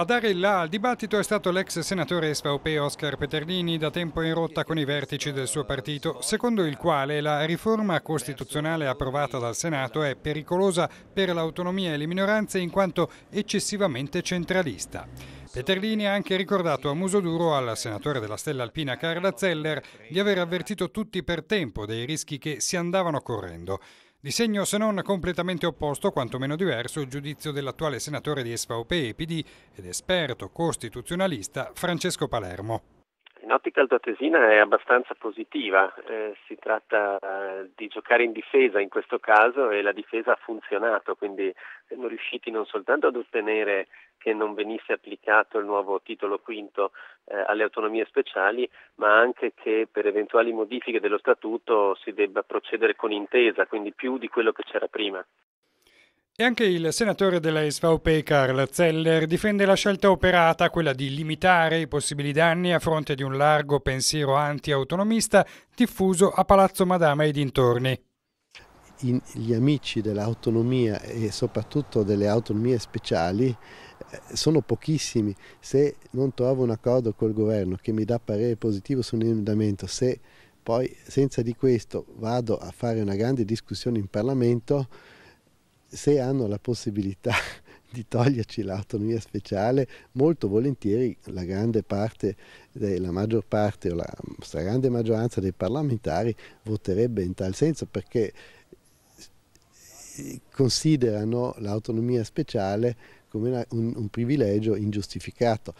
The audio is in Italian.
A dare il là al dibattito è stato l'ex senatore SVP Oscar Peternini, da tempo in rotta con i vertici del suo partito, secondo il quale la riforma costituzionale approvata dal Senato è pericolosa per l'autonomia e le minoranze in quanto eccessivamente centralista. Peterlini ha anche ricordato a muso duro al senatore della Stella Alpina Carla Zeller di aver avvertito tutti per tempo dei rischi che si andavano correndo. Di segno se non completamente opposto, quantomeno diverso, il giudizio dell'attuale senatore di SVP e ed esperto costituzionalista Francesco Palermo. Nautica altoatesina è abbastanza positiva, eh, si tratta eh, di giocare in difesa in questo caso e la difesa ha funzionato, quindi siamo riusciti non soltanto ad ottenere che non venisse applicato il nuovo titolo quinto eh, alle autonomie speciali, ma anche che per eventuali modifiche dello statuto si debba procedere con intesa, quindi più di quello che c'era prima. E anche il senatore della SVP Karl Zeller difende la scelta operata, quella di limitare i possibili danni a fronte di un largo pensiero anti-autonomista diffuso a Palazzo Madama e dintorni. gli amici dell'autonomia e soprattutto delle autonomie speciali eh, sono pochissimi. Se non trovo un accordo col governo che mi dà parere positivo su un emendamento, se poi senza di questo vado a fare una grande discussione in Parlamento, se hanno la possibilità di toglierci l'autonomia speciale, molto volentieri la grande parte, la maggior parte o la stragrande maggioranza dei parlamentari voterebbe in tal senso perché eh, considerano l'autonomia speciale come un, un privilegio ingiustificato.